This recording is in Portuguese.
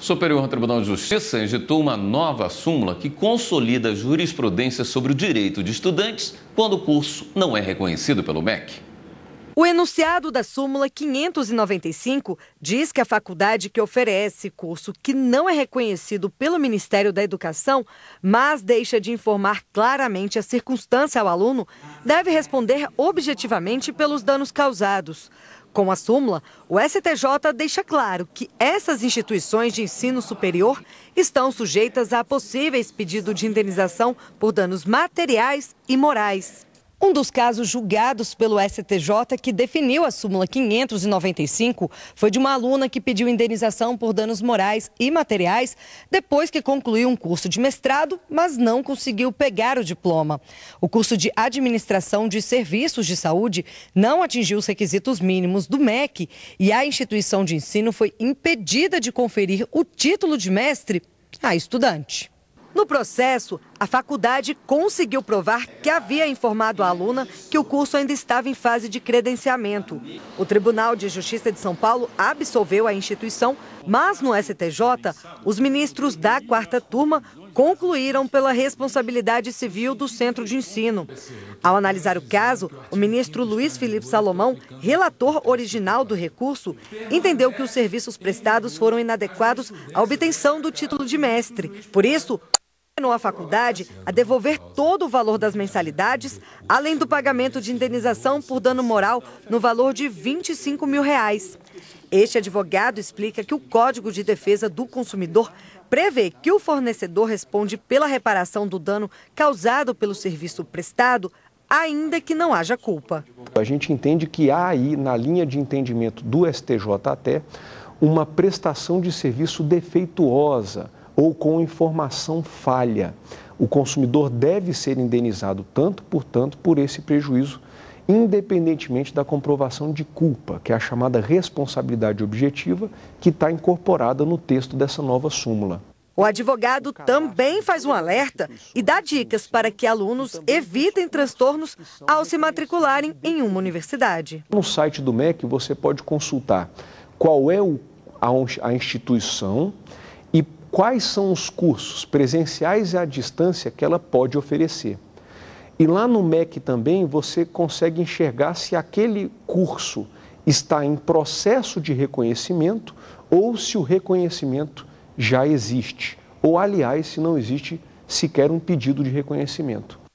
O Superior Tribunal de Justiça editou uma nova súmula que consolida a jurisprudência sobre o direito de estudantes quando o curso não é reconhecido pelo MEC. O enunciado da súmula 595 diz que a faculdade que oferece curso que não é reconhecido pelo Ministério da Educação, mas deixa de informar claramente a circunstância ao aluno, deve responder objetivamente pelos danos causados. Com a súmula, o STJ deixa claro que essas instituições de ensino superior estão sujeitas a possíveis pedidos de indenização por danos materiais e morais. Um dos casos julgados pelo STJ que definiu a súmula 595 foi de uma aluna que pediu indenização por danos morais e materiais depois que concluiu um curso de mestrado, mas não conseguiu pegar o diploma. O curso de Administração de Serviços de Saúde não atingiu os requisitos mínimos do MEC e a instituição de ensino foi impedida de conferir o título de mestre à estudante. No processo, a faculdade conseguiu provar que havia informado a aluna que o curso ainda estava em fase de credenciamento. O Tribunal de Justiça de São Paulo absolveu a instituição, mas no STJ, os ministros da quarta turma concluíram pela responsabilidade civil do centro de ensino. Ao analisar o caso, o ministro Luiz Felipe Salomão, relator original do recurso, entendeu que os serviços prestados foram inadequados à obtenção do título de mestre. Por isso, a faculdade a devolver todo o valor das mensalidades, além do pagamento de indenização por dano moral no valor de 25 mil reais. Este advogado explica que o Código de Defesa do Consumidor prevê que o fornecedor responde pela reparação do dano causado pelo serviço prestado, ainda que não haja culpa. A gente entende que há aí, na linha de entendimento do STJ até, uma prestação de serviço defeituosa ou com informação falha. O consumidor deve ser indenizado tanto, por tanto por esse prejuízo, independentemente da comprovação de culpa, que é a chamada responsabilidade objetiva, que está incorporada no texto dessa nova súmula. O advogado também faz um alerta e dá dicas para que alunos evitem transtornos ao se matricularem em uma universidade. No site do MEC você pode consultar qual é a instituição quais são os cursos presenciais e à distância que ela pode oferecer. E lá no MEC também você consegue enxergar se aquele curso está em processo de reconhecimento ou se o reconhecimento já existe, ou aliás, se não existe sequer um pedido de reconhecimento.